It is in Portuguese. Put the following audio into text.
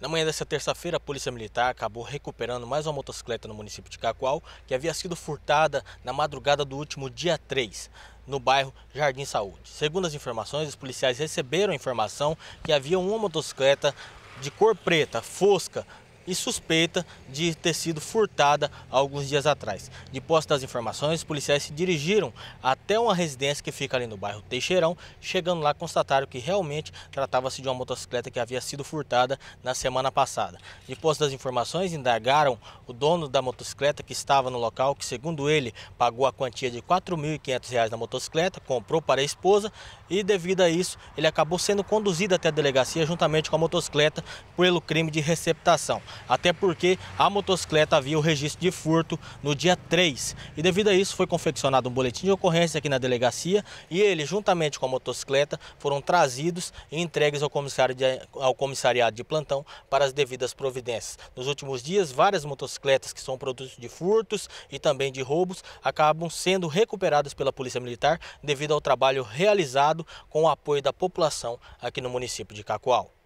Na manhã desta terça-feira, a Polícia Militar acabou recuperando mais uma motocicleta no município de Cacoal, que havia sido furtada na madrugada do último dia 3, no bairro Jardim Saúde. Segundo as informações, os policiais receberam a informação que havia uma motocicleta de cor preta, fosca, e suspeita de ter sido furtada alguns dias atrás. De posse das informações, os policiais se dirigiram até uma residência que fica ali no bairro Teixeirão. Chegando lá, constataram que realmente tratava-se de uma motocicleta que havia sido furtada na semana passada. De posse das informações, indagaram o dono da motocicleta que estava no local, que segundo ele pagou a quantia de R$ 4.500 na motocicleta, comprou para a esposa e devido a isso ele acabou sendo conduzido até a delegacia juntamente com a motocicleta pelo crime de receptação até porque a motocicleta havia o registro de furto no dia 3. E devido a isso, foi confeccionado um boletim de ocorrência aqui na delegacia e ele, juntamente com a motocicleta, foram trazidos e entregues ao, comissário de, ao comissariado de plantão para as devidas providências. Nos últimos dias, várias motocicletas que são produtos de furtos e também de roubos acabam sendo recuperadas pela Polícia Militar devido ao trabalho realizado com o apoio da população aqui no município de Cacoal.